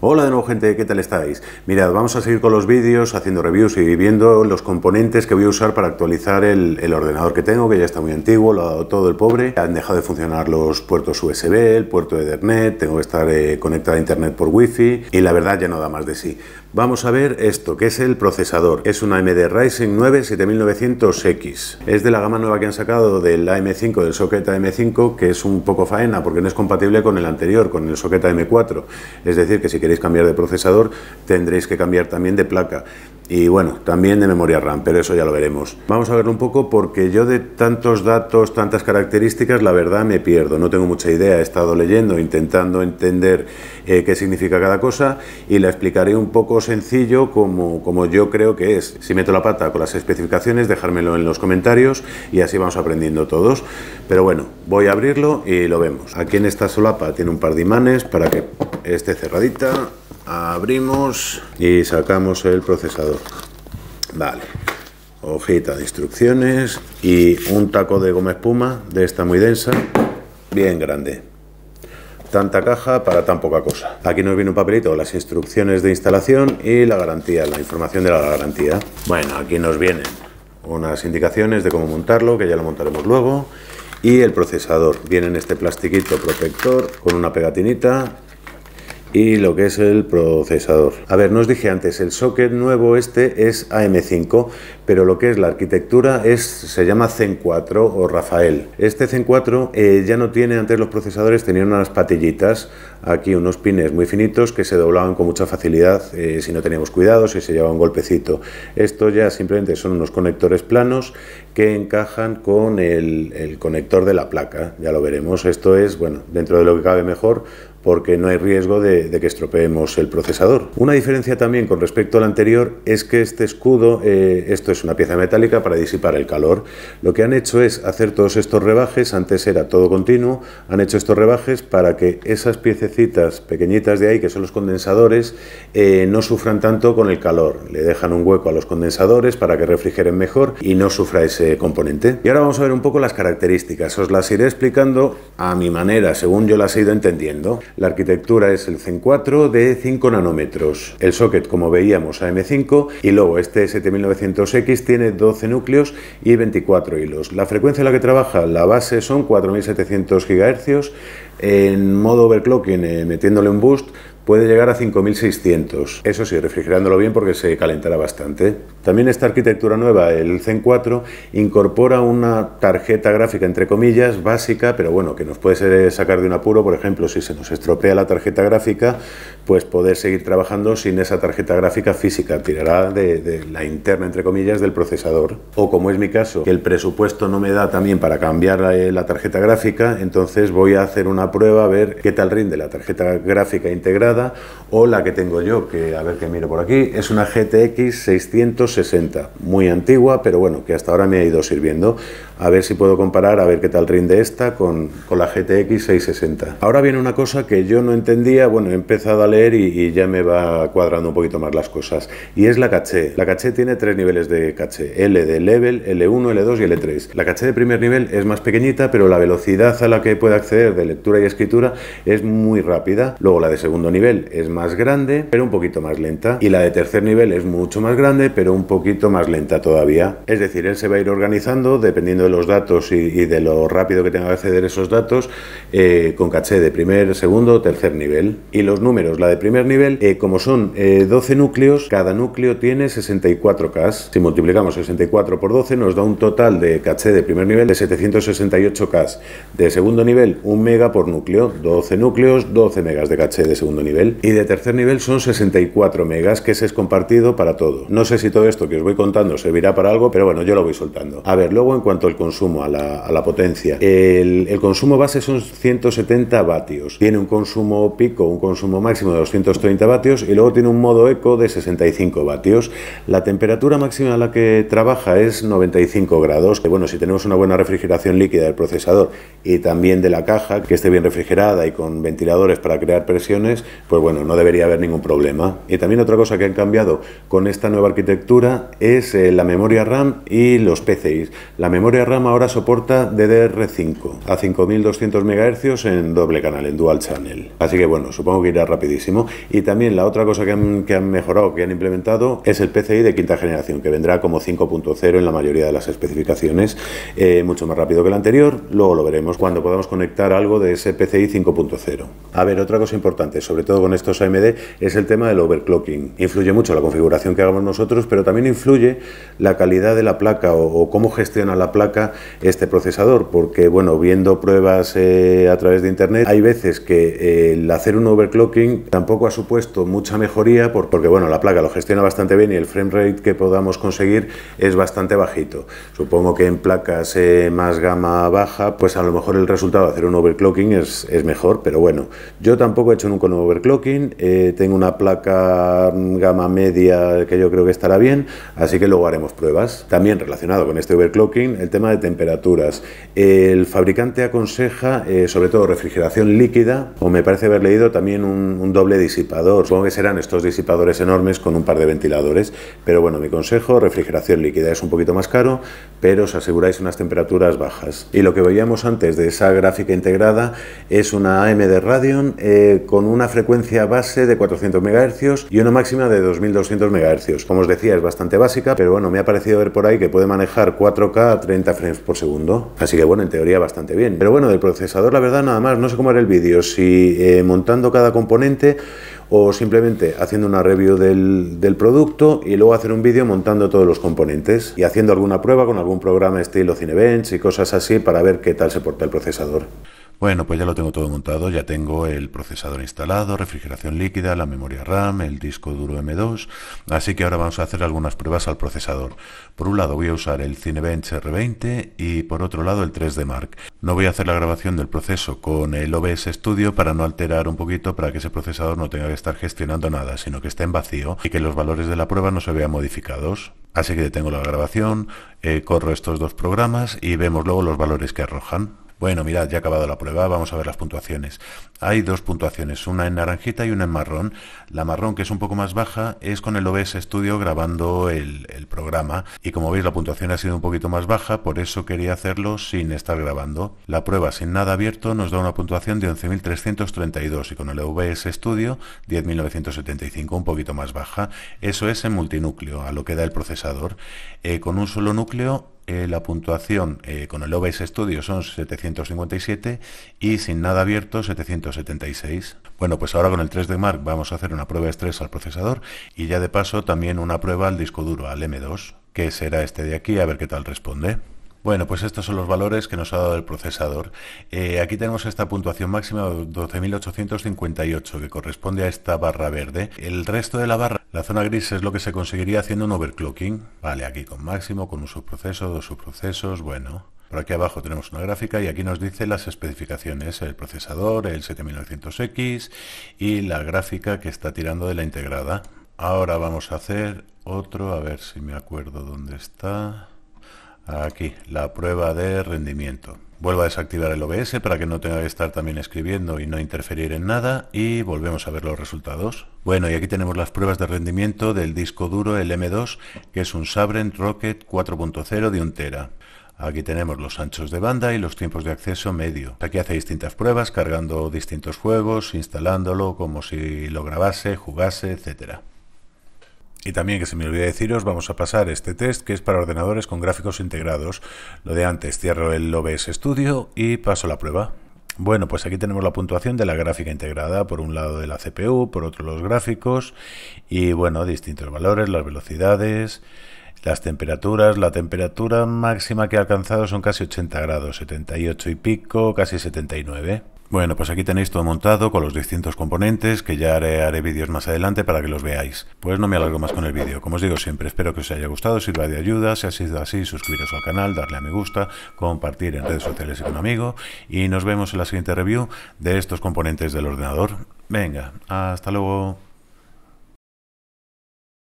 Hola de nuevo gente? ¿Qué tal estáis? Mirad, vamos a seguir con los vídeos, haciendo reviews y viendo los componentes que voy a usar para actualizar el, ordenador que tengo, que ya está muy antiguo, lo ha dado todo el pobre. Han dejado de funcionar los puertos USB, el puerto Ethernet, tengo que estar conectada eh, conectado a Internet por Wi-Fi y la verdad ya no da más de sí. Vamos a ver esto, que es el procesador. Es una AMD Ryzen 9 7900X. Es de la gama nueva que han sacado del AM5, del socket AM5, que es un poco faena porque no es compatible con el anterior, con el socket AM4. Es decir, que si queréis cambiar de procesador, tendréis que cambiar también de placa y bueno, también de memoria RAM, pero eso ya lo veremos. Vamos a verlo un poco porque yo de tantos datos, tantas características, la verdad me pierdo, no tengo mucha idea, he estado leyendo, intentando entender eh, qué significa cada cosa y la explicaré un poco sencillo como, como yo creo que es. Si meto la pata con las especificaciones, dejármelo en los comentarios y así vamos aprendiendo todos. Pero bueno, voy a abrirlo y lo vemos. Aquí en esta solapa tiene un par de imanes para que esté cerradita abrimos y sacamos el procesador Vale. Hojita de instrucciones y un taco de goma espuma de esta muy densa, bien grande. Tanta caja para tan poca cosa. Aquí nos viene un papelito, las instrucciones de instalación y la garantía, la información de la garantía. Bueno, aquí nos vienen unas indicaciones de cómo montarlo, que ya lo montaremos luego. Y el procesador. Viene en este plastiquito protector con una pegatinita y lo que es el procesador. A ver, no os dije antes, el socket nuevo este es AM5, pero lo que es la arquitectura es, se llama Zen 4 o Rafael. Este Zen 4 eh, ya no tiene, antes los procesadores tenían unas patillitas, aquí unos pines muy finitos que se doblaban con mucha facilidad eh, si no teníamos cuidado, si se llevaba un golpecito. Esto ya simplemente son unos conectores planos que encajan con el, conector de la placa. Ya lo veremos. Esto es, bueno, dentro de lo que cabe mejor porque no hay riesgo de, que estropeemos el procesador. Una diferencia también con respecto al anterior es que este escudo, eh, esto es una pieza metálica para disipar el calor. Lo que han hecho es hacer todos estos rebajes, antes era todo continuo, han hecho estos rebajes para que esas piececitas pequeñitas de ahí, que son los condensadores, eh, no sufran tanto con el calor. Le dejan un hueco a los condensadores para que refrigeren mejor y no sufra ese este componente. Y ahora vamos a ver un poco las características. Os las iré explicando a mi manera, según yo las he ido entendiendo. La arquitectura es el Zen 4 de 5 nanómetros. El socket, como veíamos, AM5 y luego este 7900X tiene 12 núcleos y 24 hilos. La frecuencia en la que trabaja la base son 4700 GHz en modo overclocking, eh, metiéndole un boost, puede llegar a 5600. Eso sí, refrigerándolo bien porque se calentará bastante. También esta arquitectura nueva, el Zen 4, incorpora una tarjeta gráfica, entre comillas, básica, pero bueno, que nos puede sacar de un apuro, por ejemplo, si se nos estropea la tarjeta gráfica, pues poder seguir trabajando sin esa tarjeta gráfica física, tirará de, la interna, entre comillas, del procesador. O como es mi caso, que el presupuesto no me da también para cambiar eh, la tarjeta gráfica, entonces voy a hacer una prueba a ver qué tal rinde la tarjeta gráfica integrada o la que tengo yo, que a ver que miro por aquí, es una GTX 660, muy antigua, pero bueno, que hasta ahora me ha ido sirviendo. A ver si puedo comparar, a ver qué tal rinde esta con, con la GTX 660. Ahora viene una cosa que yo no entendía, bueno, he empezado a leer y ya me va cuadrando un poquito más las cosas, y es la caché. La caché tiene tres niveles de caché, L de level, L1, L2 y L3. La caché de primer nivel es más pequeñita, pero la velocidad a la que puede acceder de lectura y escritura es muy rápida. Luego la de segundo nivel es más grande, pero un poquito más lenta. Y la de tercer nivel es mucho más grande, pero un poquito más lenta todavía. Es decir, él se va a ir organizando dependiendo de los datos y, de lo rápido que tenga que acceder esos datos eh, con caché de primer, segundo, tercer nivel. Y los números, la de primer nivel, eh, como son 12 eh, núcleos, cada núcleo tiene 64K. Si multiplicamos 64 por 12 nos da un total de caché de primer nivel de 768K. De segundo nivel, 1 mega por núcleo, 12 núcleos, 12 megas de caché de segundo nivel y de tercer nivel son 64 megas que se es compartido para todo. No sé si todo esto que os voy contando servirá para algo, pero bueno, yo lo voy soltando. A ver, luego en cuanto al consumo, a la, potencia, el, el consumo base son 170 vatios, tiene un consumo pico, un consumo máximo de 230 vatios y luego tiene un modo eco de 65 vatios. La temperatura máxima a la que trabaja es 95 grados, que bueno, si tenemos una buena refrigeración líquida del procesador y también de la caja, que este refrigerada y con ventiladores para crear presiones, pues bueno, no debería haber ningún problema. Y también otra cosa que han cambiado con esta nueva arquitectura es eh, la memoria RAM y los PCIs. La memoria RAM ahora soporta DDR5 a 5200 MHz en doble canal, en dual channel. Así que bueno, supongo que irá rapidísimo. Y también la otra cosa que han, que han mejorado, que han implementado, es el PCI de quinta generación, que vendrá como 5.0 en la mayoría de las especificaciones, eh, mucho más rápido que el anterior. Luego lo veremos cuando podamos conectar algo de PCI 5.0. A ver, otra cosa importante, sobre todo con estos AMD, es el tema del overclocking. Influye mucho la configuración que hagamos nosotros, pero también influye la calidad de la placa o, cómo gestiona la placa este procesador, porque bueno, viendo pruebas eh, a través de internet, hay veces que eh, el hacer un overclocking tampoco ha supuesto mucha mejoría, porque bueno, la placa lo gestiona bastante bien y el frame rate que podamos conseguir es bastante bajito. Supongo que en placas eh, más gama baja, pues a lo mejor el resultado de hacer un overclocking es, mejor, pero bueno, yo tampoco he hecho nunca un overclocking, eh, tengo una placa gama media que yo creo que estará bien, así que luego haremos pruebas. También relacionado con este overclocking, el tema de temperaturas. El fabricante aconseja eh, sobre todo refrigeración líquida, o me parece haber leído también un, doble disipador, supongo que serán estos disipadores enormes con un par de ventiladores, pero bueno, mi consejo, refrigeración líquida es un poquito más caro, pero os aseguráis unas temperaturas bajas. Y lo que veíamos antes de esa gráfica integrada es una AMD Radeon eh, con una frecuencia base de 400 MHz y una máxima de 2200 MHz. Como os decía, es bastante básica, pero bueno, me ha parecido ver por ahí que puede manejar 4K a 30 frames por segundo. Así que bueno, en teoría bastante bien. Pero bueno, del procesador, la verdad, nada más, no sé cómo era el vídeo, si eh, montando cada componente o simplemente haciendo una review del, del producto y luego hacer un vídeo montando todos los componentes y haciendo alguna prueba con algún programa estilo Cinebench y cosas así para ver qué tal se porta el procesador. Bueno, pues ya lo tengo todo montado, ya tengo el procesador instalado, refrigeración líquida, la memoria RAM, el disco duro M2, así que ahora vamos a hacer algunas pruebas al procesador. Por un lado voy a usar el Cinebench R20 y por otro lado el 3D Mark. No voy a hacer la grabación del proceso con el OBS Studio para no alterar un poquito para que ese procesador no tenga que estar gestionando nada, sino que esté en vacío y que los valores de la prueba no se vean modificados. Así que detengo la grabación, eh, corro estos dos programas y vemos luego los valores que arrojan. Bueno, mirad, ya ha acabado la prueba, vamos a ver las puntuaciones. Hay dos puntuaciones, una en naranjita y una en marrón. La marrón, que es un poco más baja, es con el OBS Studio grabando el, programa. Y como veis, la puntuación ha sido un poquito más baja, por eso quería hacerlo sin estar grabando. La prueba sin nada abierto nos da una puntuación de 11.332 y con el OBS Studio 10.975, un poquito más baja. Eso es en multinúcleo, a lo que da el procesador. Eh, con un solo núcleo eh, la puntuación eh, con el OBS Studio son 757 y sin nada abierto 776. Bueno, pues ahora con el 3D Mark vamos a hacer una prueba de estrés al procesador y ya de paso también una prueba al disco duro, al M2, que será este de aquí, a ver qué tal responde. Bueno, pues estos son los valores que nos ha dado el procesador. Eh, aquí tenemos esta puntuación máxima de 12.858, que corresponde a esta barra verde. El resto de la barra, la zona gris, es lo que se conseguiría haciendo un overclocking. Vale, aquí con máximo, con un subproceso, dos subprocesos, bueno. Por aquí abajo tenemos una gráfica y aquí nos dice las especificaciones, el procesador, el 7900X y la gráfica que está tirando de la integrada. Ahora vamos a hacer otro, a ver si me acuerdo dónde está. Aquí, la prueba de rendimiento. Vuelvo a desactivar el OBS para que no tenga que estar también escribiendo y no interferir en nada y volvemos a ver los resultados. Bueno, y aquí tenemos las pruebas de rendimiento del disco duro, el M2, que es un Sabrent Rocket 4.0 de 1 tera. Aquí tenemos los anchos de banda y los tiempos de acceso medio. Aquí hace distintas pruebas, cargando distintos juegos, instalándolo como si lo grabase, jugase, etcétera. Y también, que se me olvide deciros, vamos a pasar este test que es para ordenadores con gráficos integrados. Lo de antes, cierro el OBS Studio y paso la prueba. Bueno, pues aquí tenemos la puntuación de la gráfica integrada, por un lado de la CPU, por otro los gráficos y bueno, distintos valores, las velocidades, las temperaturas, la temperatura máxima que ha alcanzado son casi 80 grados, 78 y pico, casi 79. Bueno, pues aquí tenéis todo montado con los distintos componentes, que ya haré, haré vídeos más adelante para que los veáis. Pues no me alargo más con el vídeo. Como os digo siempre, espero que os haya gustado, sirva de ayuda. Si ha sido así, suscribiros al canal, darle a me gusta, compartir en redes sociales y con amigo. Y nos vemos en la siguiente review de estos componentes del ordenador. Venga, hasta luego.